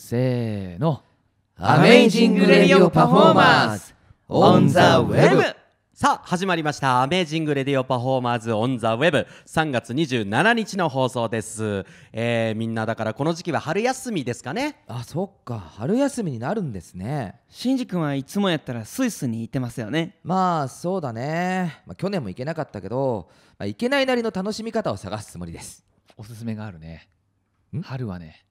せーのアメイジングレディオパフォーマーズオンザウェブさあ始まりました「アメージングレディオパフォーマーズオンザウェブ3月27日の放送です、えー、みんなだからこの時期は春休みですかねあそっか春休みになるんですねしんじ君はいつもやったらスイスに行ってますよねまあそうだね、まあ、去年も行けなかったけど、まあ、行けないなりの楽しみ方を探すつもりですおすすめがあるね春はね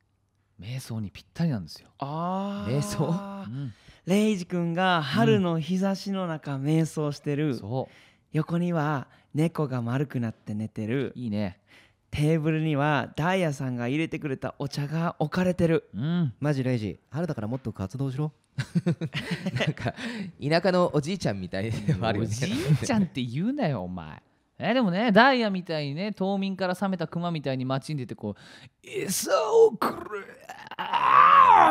瞑想にぴったりなんですよ。ああ瞑想、うん、レイジ君が春の日差しの中瞑想してる、うん、横には猫が丸くなって寝てるいいねテーブルにはダイヤさんが入れてくれたお茶が置かれてる、うん、マジレイジ春だからもっと活動しろ なんか田舎のおじいちゃんみたいでもあねおじいちゃんって言うなよお前えでもねダイヤみたいにね冬眠から覚めたクマみたいに街に出てこう「餌をくれ!」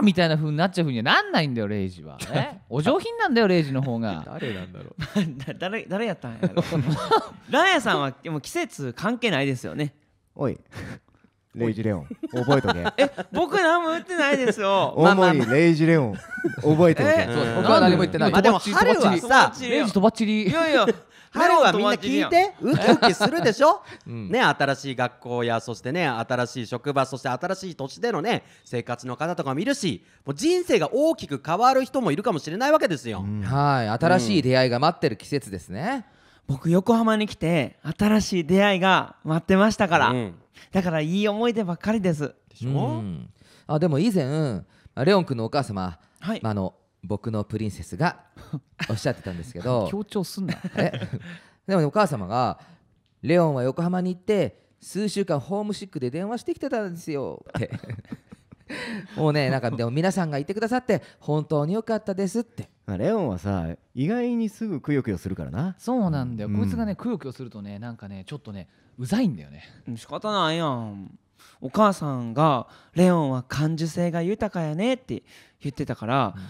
みたいなふうになっちゃうふうにはなんないんだよレイジは、お上品なんだよレイジの方が 誰なんだろう 誰誰やったんやろラヤさんはも季節関係ないですよねおいレイジレオン覚えとけえ僕何も言ってないですよ主にレイジレオン覚えておけ、僕は何も言ってない、あ、でも春はさレイジとばっちりいやいや彼はみんな聞いてウキウキするでしょ、うん、ね新しい学校やそしてね新しい職場そして新しい土地でのね生活の方とかもいるしもう人生が大きく変わる人もいるかもしれないわけですよ、うん、はい新しい出会いが待ってる季節ですね、うん、僕横浜に来て新しい出会いが待ってましたから、だからいい思い出ばっかりですでしょ、あでも以前レオン君のお母様、はいまあの僕のプリンセスが おっしゃってたんですけど強調すんなでも、ね、お母様が「レオンは横浜に行って数週間ホームシックで電話してきてたんですよ」って もうねなんかでも皆さんがいてくださって本当によかったですってレオンはさ意外にすぐくよくよするからなそうなんだよ、うん、こいつがねくよくよするとねなんかねちょっとねうざいんだよね仕方ないやんお母さんが「レオンは感受性が豊かやね」って言ってたから、うん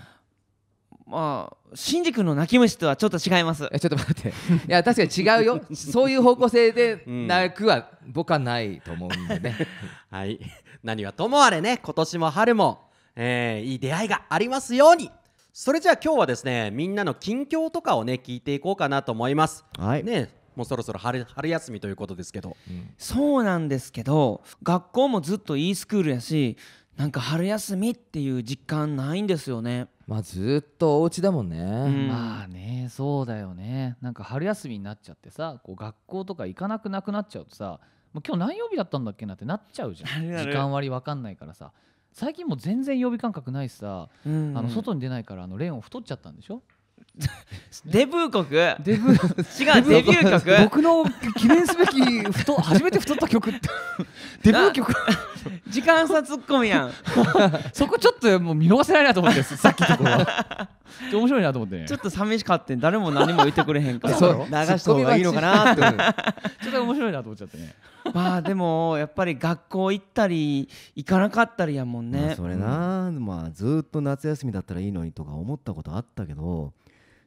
まあ、シンジ君の泣き虫とはちょっと違いますえちょっと待っていや確かに違うよ そういう方向性で泣くは僕はないと思うんでね はい何はともあれね今年も春も、えー、いい出会いがありますようにそれじゃあ今日はですねみんなの近況とかをね聞いていこうかなと思います、はい、ねもうそろそろ春春休みということですけど、うん、そうなんですけど学校もずっと e スクールやしなんか春休みっていう実感ないんですよねまあずっとお家だもんね、うん、まあねそうだよねなんか春休みになっちゃってさこう学校とか行かなくなくなっちゃうとさもう今日何曜日だったんだっけなってなっちゃうじゃん 時間割分かんないからさ最近もう全然曜日感覚ないしさ、うん、あの外に出ないからあのレオン太っちゃったんでしょ デブー国デブ 違うデビュー曲僕の記念すべき太初めて太った曲ってデブー曲 時間差突っ込むやん そこちょっともう見逃せないなと思って さっきのところ面白いなと思って、ね、ちょっと寂しかった誰も何も言ってくれへんから流した方がいいのかなってちょっと面白いなと思っちゃってねまあでもやっぱり学校行ったり行かなかったりやもんね、それな、うん、まあずっと夏休みだったらいいのにとか思ったことあったけど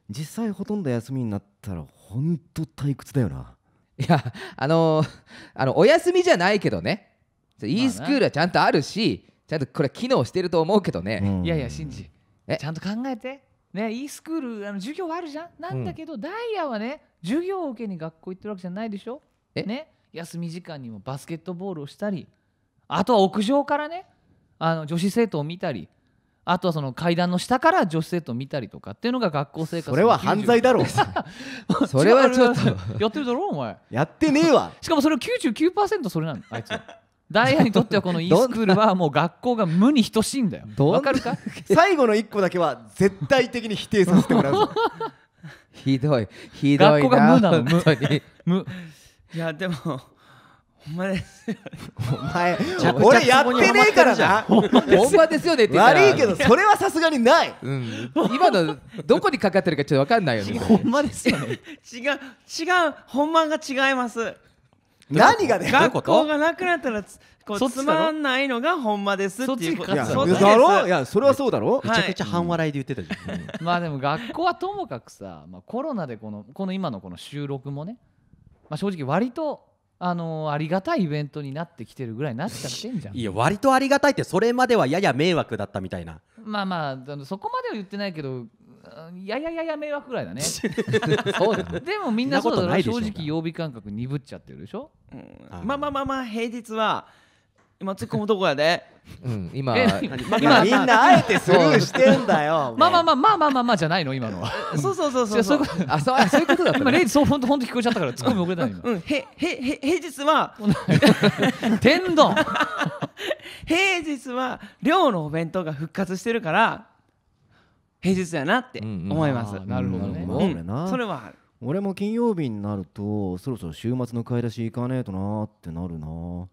実際ほとんど休みになったらほんと退屈だよないやあのー、あのお休みじゃないけどね e スクールはちゃんとあるしちゃんとこれ機能してると思うけどね、うん、いやいや信じ。え、ちゃんと考えてね e スクールあの授業はあるじゃんなんだけど、うん、ダイヤはね授業を受けに学校行ってるわけじゃないでしょえね休み時間にもバスケットボールをしたりあとは屋上からねあの女子生徒を見たりあとはその階段の下から女子生徒を見たりとかっていうのが学校生活それは犯罪だろう それはちょっと やってるだろうお前やってねえわしかもそれを99%それなのあいつダイヤにとってはこの e スクールはもう学校が無に等しいんだよわかるか 最後の1個だけは絶対的に否定させてもらうぞ ひどいひどい学校が無なの無いやでもほんまですよお前俺やってねえからなほんまですよねって悪いけどそれはさすがにない、うん、今のどこにかかってるかちょっとわかんないよねほんまですよね違う違う本番が違います何がね学校がなくなったらつこうつまんないのがほんまですっていうこといやそだろいやそれはそうだろ、めちゃくちゃ半笑いで言ってたじゃん、まあでも学校はともかくさ、まあ、コロナでこのこの今のこの収録もね、まあ、正直割とあのありがたいイベントになってきてるぐらいになっちゃってんじゃんいや割とありがたいってそれまではやや迷惑だったみたいなまあまあそこまでは言ってないけどややいや迷惑ぐらいだね そうでもみんなそうだろ正直曜日感覚鈍っちゃってるでしょ、うん、まあまあまあまあ平日は今突っ込むとこやで。うん、今、今みんなあえてスルーしてんだよ。まあまあまあまあまあまあまあじゃないの今のは。そうそうそうそうそう。あそうあそういうことだった、ね。今レイそう本当本当聞こえちゃったから突っ込み遅れた今。うん、へへへ平日は天丼。平日は 寮のお弁当が復活してるから。平日やなって思います。うんうん、なるほどね。うん、それは俺も金曜日になるとそろそろ週末の買い出し行かねえとなってなるな ま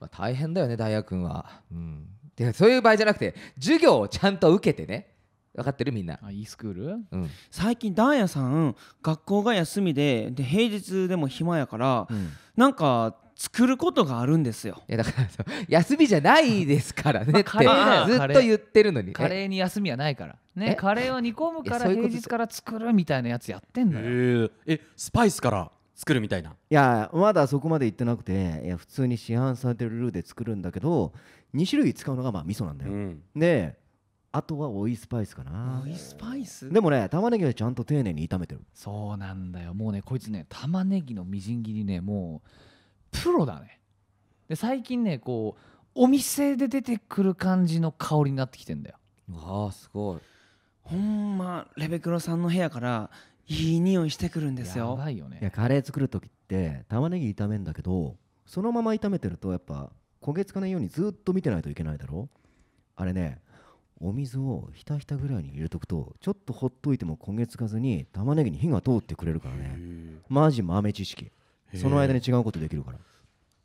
あ大変だよねダイヤ君は、うん、でそういう場合じゃなくて授業をちゃんと受けてね分かってるみんなあ e スクール、うん、最近ダイヤさん学校が休みでで平日でも暇やから、うん、なんか作ることがあるんですよ。いやだから休みじゃないですからねって、カレーずっと言ってるのに。カレーに休みはないからねカレーは煮込むから平日から作るみたいなやつやってんのよええスパイスから作るみたいな。いやまだそこまで言ってなくていや普通に市販されてるルーで作るんだけど2種類使うのがまあ味噌なんだよ、ん。であとはオイスパイスかなオイスパイスでもね玉ねぎはちゃんと丁寧に炒めてるそうなんだよもうねこいつね玉ねぎのみじん切りねもうプロだねで最近ねこうお店で出てくる感じの香りになってきてんだよああすごいほんまレベクロさんの部屋からいい匂いしてくるんですよやばいよねいやカレー作る時って玉ねぎ炒めんだけどそのまま炒めてるとやっぱ焦げつかないようにずっと見てないといけないだろあれねお水をひたひたぐらいに入れとくとちょっとほっといても焦げつかずに玉ねぎに火が通ってくれるからねマジ豆知識その間に違うことできるから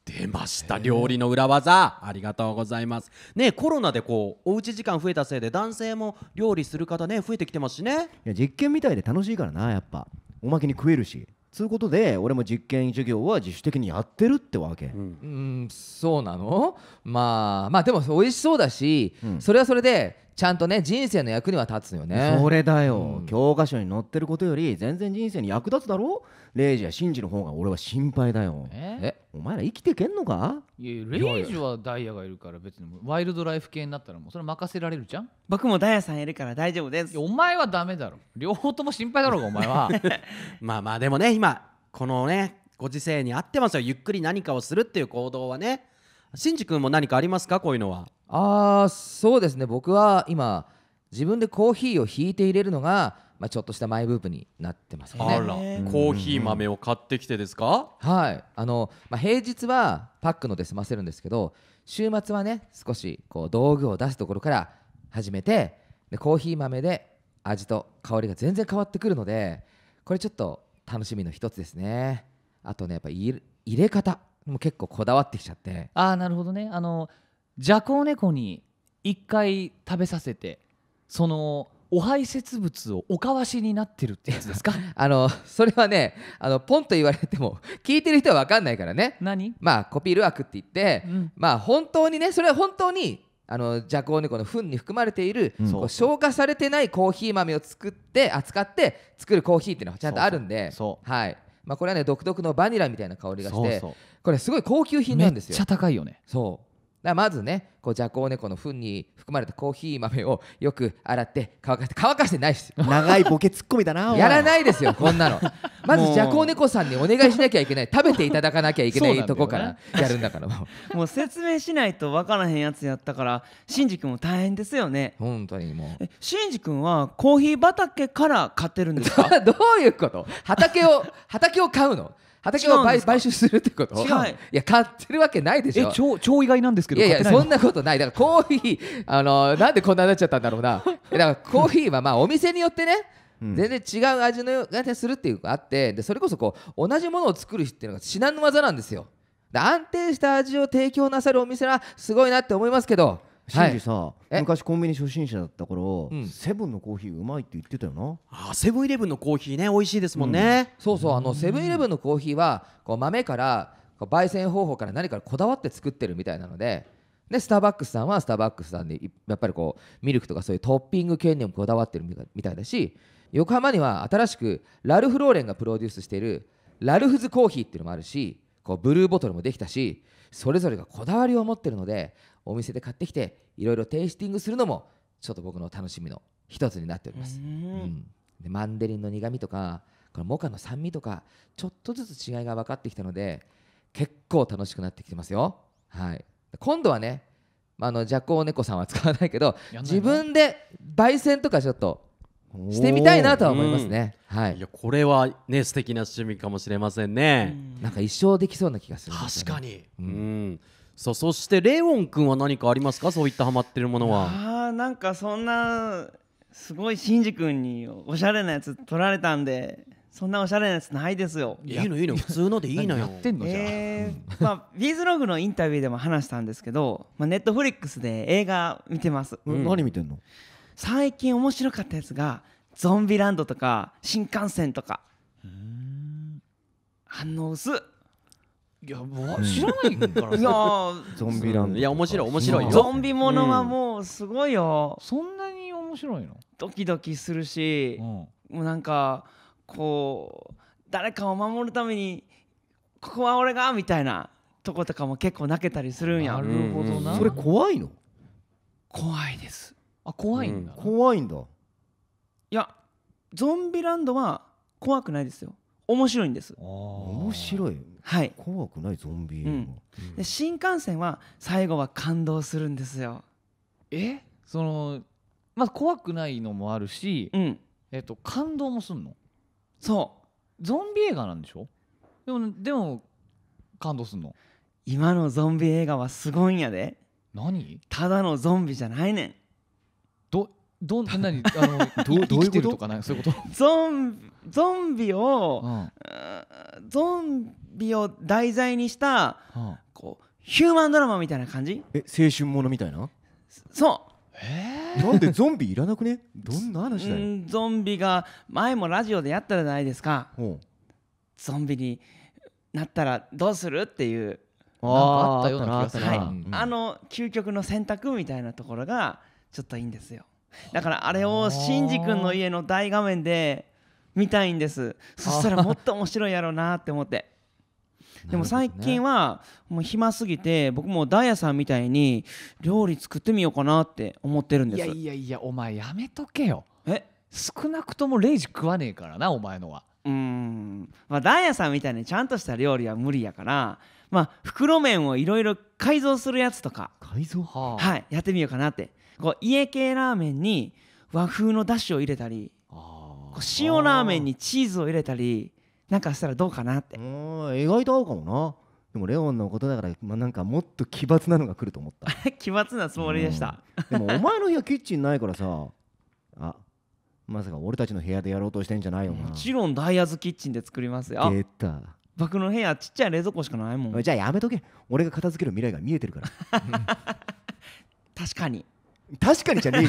出ました料理の裏技ありがとうございますねコロナでこうおうち時間増えたせいで男性も料理する方ね増えてきてますしねいや実験みたいで楽しいからなやっぱおまけに食えるしつうことで俺も実験授業は自主的にやってるってわけ、うん、そうなのまあまあでも美味しそうだし、うん、それはそれでちゃんとね人生の役には立つよねそれだよ、うん、教科書に載ってることより全然人生に役立つだろレイジやシンジの方が俺は心配だよえお前ら生きてけんのかいやレイジはダイヤがいるから別にワイルドライフ系になったらもうそれ任せられるじゃん僕もダイヤさんいるから大丈夫ですお前はダメだろ両方とも心配だろうがお前は まあまあでもね今このねご時世に合ってますよゆっくり何かをするっていう行動はねシンジ君も何かありますかこういうのはあそうですね僕は今自分でコーヒーをひいて入れるのが、まあ、ちょっとしたマイブームになってますねあら、コーヒー豆を買ってきてですかはいあの、まあ、平日はパックので済ませるんですけど週末はね少しこう道具を出すところから始めてでコーヒー豆で味と香りが全然変わってくるのでこれちょっと楽しみの一つですねあとねやっぱ入れ方もう結構こだわってきちゃってああなるほどねあのじゃ猫に一回食べさせてそのお排泄物をおかわしになってるってやつですか あのそれはねあのポンと言われても 聞いてる人は分かんないからね何まあコピールークって言って、うん、まあ本当にねそれは本当にあのジャ猫の糞に含まれている、うん、う消化されてないコーヒー豆を作って扱って作るコーヒーっていうのはちゃんとあるんでそうはいまあ、これはね独特のバニラみたいな香りがしてこれすごい高級品なんですよめっちゃ高いよねそうだまずねこうジャコウネコの糞に含まれたコーヒー豆をよく洗って乾かして乾かしてないし長いボケツッコミだなやらないですよこんなの まずジャコウネコさんにお願いしなきゃいけない食べていただかなきゃいけない、とこからやるんだからもう説明しないと分からへんやつやったからしんじ君も大変ですよね本当にもうシンジ君はコーヒー畑から買ってるんですか どういうこと畑を畑を買うの畑を買買収するってこと違ういや買ってるわけないでしょえ超超意外なんですけどいやいやそんなことないだからコーヒーあの なんでこんなになっちゃったんだろうなだからコーヒーはまあお店によってね全然違う味のがするっていうのがあってでそれこそこう同じものを作るっていうのが至難の技なんですよ安定した味を提供なさるお店はすごいなって思いますけどシンジさ、昔コンビニ初心者だった頃、セブンのコーヒーうまいって言ってたよなあセブンイレブンのコーヒーね美味しいですもんね、そうそうあのセブンイレブンのコーヒーはこう豆からこう焙煎方法から何からこだわって作ってるみたいなのででスターバックスさんはスターバックスさんでやっぱりこうミルクとかそういうトッピング系にもこだわってるみたいだし横浜には新しくラルフ・ローレンがプロデュースしているラルフズコーヒーっていうのもあるしこうブルーボトルもできたしそれぞれがこだわりを持ってるのでお店で買ってきていろいろテイスティングするのもちょっと僕の楽しみの一つになっております、うん、でマンデリンの苦みとかこのモカの酸味とかちょっとずつ違いが分かってきたので結構楽しくなってきてますよ、はい、今度はね、まあ、あのジャコウネコさんは使わないけど自分で焙煎とかちょっとしてみたいなとは思いますね、うん、はい、いやこれはね素敵な趣味かもしれませんね、ん、なんか一生できそうな気がする、ね、確かに、うん、うん、さあそしてレオン君は何かありますかそういったハマってるものはあなんかそんなすごいシンジ君におしゃれなやつ取られたんでそんなおしゃれなやつないですよ。いいのいいの普通のでいいのよ。やえー、まあビーズログのインタビューでも話したんですけど、まあネットフリックスで映画見てます。うん、何見てんの？最近面白かったやつがゾンビランドとか新幹線とか反応薄いやもう知らないからさやゾンビランドいや面白い面白いゾンビものはもうすごいよ、そんなに面白いのドキドキするし、もうなんかこう誰かを守るためにここは俺がみたいなとことかも結構泣けたりするんやなるほどな、それ怖いの怖いですあ怖いんだ、怖いんだいやゾンビランドは怖くないですよ面白いんです面白いはい怖くないゾンビ映画、うん新幹線は最後は感動するんですよえそのまあ怖くないのもあるし、うん、えっと感動もすんのそうゾンビ映画なんでしょでもでも感動すんの今のゾンビ映画はすごいんやで何ただのゾンビじゃないねんどんなに あのどどういうことかなそういうことゾンゾンビを、うん、ゾンビを題材にした、うん、こうヒューマンドラマみたいな感じえ青春ものみたいなそうえー、なんでゾンビいらなくねどんな話だよゾンビが前もラジオでやったじゃないですかゾンビになったらどうするっていうああったような気がする、はいうん、あの究極の選択みたいなところがちょっといいんですよだからあれをしんじ君の家の大画面で見たいんですそしたらもっと面白いやろうなって思って。でも最近はもう暇すぎて僕もダイヤさんみたいに料理作ってみようかなって思ってるんですいやいやいやお前やめとけよえ少なくとも0時食わねえからなお前のはうんまあダイヤさんみたいにちゃんとした料理は無理やからまあ袋麺をいろいろ改造するやつとか改造ははいやってみようかなってこう家系ラーメンに和風のだしを入れたりこう塩ラーメンにチーズを入れたりなんかしたらどうかなって意外と合うかもなでもレオンのことだから、まあ、なんかもっと奇抜なのが来ると思った 奇抜なつもりでした、でもお前の家キッチンないからさあまさか俺たちの部屋でやろうとしてんじゃないよもちろんダイヤズキッチンで作りますよ出た僕の部屋ちっちゃい冷蔵庫しかないもんじゃあやめとけ俺が片付ける未来が見えてるから確かに確かにじゃね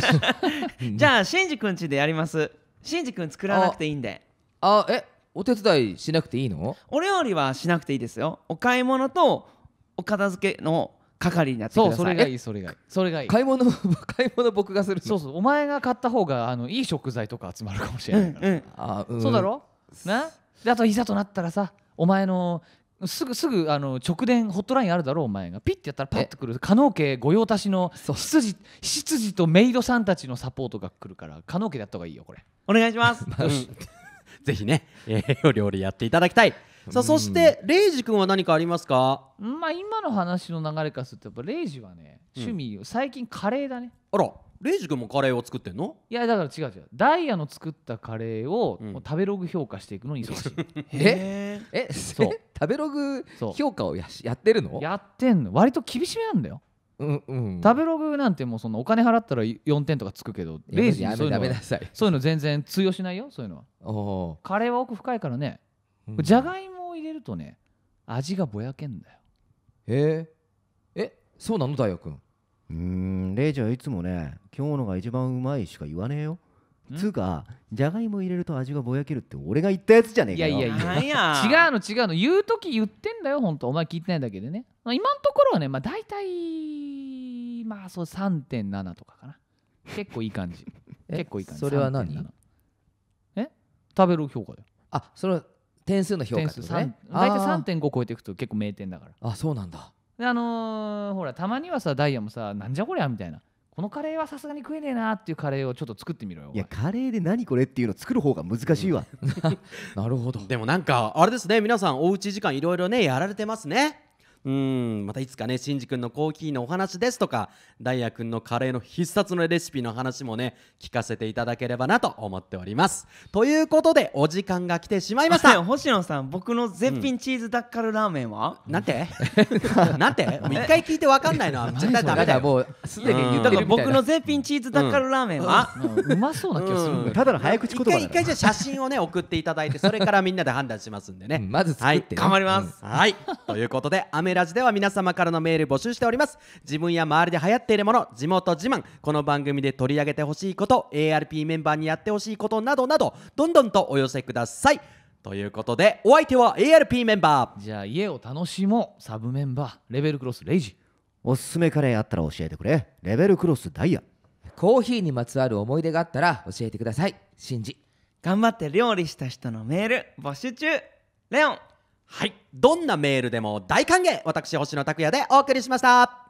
えし じゃあしんじくんちでやりますしんじくん作らなくていいんであえお手伝いしなくていいのお料理はしなくていいですよお買い物とお片付けの係になってくださいそうそれがいいそれがいいそれがいい買い物 買い物僕がするそうそうお前が買った方があのいい食材とか集まるかもしれないから、うんうん、あうん、そうだろなであといざとなったらさお前のすぐすぐあの直電ホットラインあるだろうお前がピッてやったらパッとくる加納家御用達の執事執事とメイドさんたちのサポートが来るから加納家でやった方がいいよこれお願いします ぜひね、えー、お料理やっていただきたいさあそしてレイジ君は何かありますかまあ今の話の流れからするとやっぱレイジはね趣味、うん、最近カレーだねあらレイジ君もカレーを作ってんのいやだから違う違うダイヤの作ったカレーを、うん食べログ評価していくのに忙しい ええそう 食べログ評価をややってるのやってんの割と厳しめなんだよ、うんうん食べログなんてもうそのお金払ったら4点とかつくけどレイジやそうめいうやのめなはさいそういうの全然通用しないよそういうのはおおカレーは奥深いからねじゃがいもを入れるとね味がぼやけんだよええそうなのダイヤ君うーんレイちゃんいつもね今日のが一番うまいしか言わねえよつうかじゃがいも入れると味がぼやけるって俺が言ったやつじゃねえいかやよいやいやや違うの違うの言う時言ってんだよ本当お前聞いてないだけでね、まあ、今のところはねまあ大体まあそう3.7とかかな結構いい感じ 結構いい感じそれは何え食べる評価だよあその点数の評価ですね大体3.5超えていくと結構名店だからあそうなんだであのーほらたまにはさダイヤもさなんじゃこりゃみたいなこのカレーはさすがに食えねえなっていうカレーをちょっと作ってみろよいやカレーで何これっていうの作る方が難しいわ、なるほどでもなんかあれですね皆さんおうち時間いろいろねやられてますねうんまたいつかねしんじ君のコーヒーのお話ですとかダイヤ君のカレーの必殺のレシピの話もね聞かせていただければなと思っておりますということでお時間が来てしまいました星野さん僕の絶品チーズダッカルラーメンは、うん、なんて なんて一回聞いて分かんないのは絶対ダメだよすでに言ったけど僕の絶品チーズダッカルラーメンは、うんうまそうな気がする、ただの早口言葉一回じゃ写真をね送っていただいてそれからみんなで判断しますんでねまず作って、はい、頑張ります、はいということで雨ラジでは皆様からのメール募集しております自分や周りで流行っているもの地元自慢この番組で取り上げてほしいこと ARP メンバーにやってほしいことなどなどどんどんとお寄せくださいということでお相手は ARP メンバーじゃあ家を楽しもうサブメンバーレベルクロスレイジおすすめカレーあったら教えてくれレベルクロスダイヤコーヒーにまつわる思い出があったら教えてくださいシンジ頑張って料理した人のメール募集中レオンはいどんなメールでも大歓迎私星野拓也でお送りしました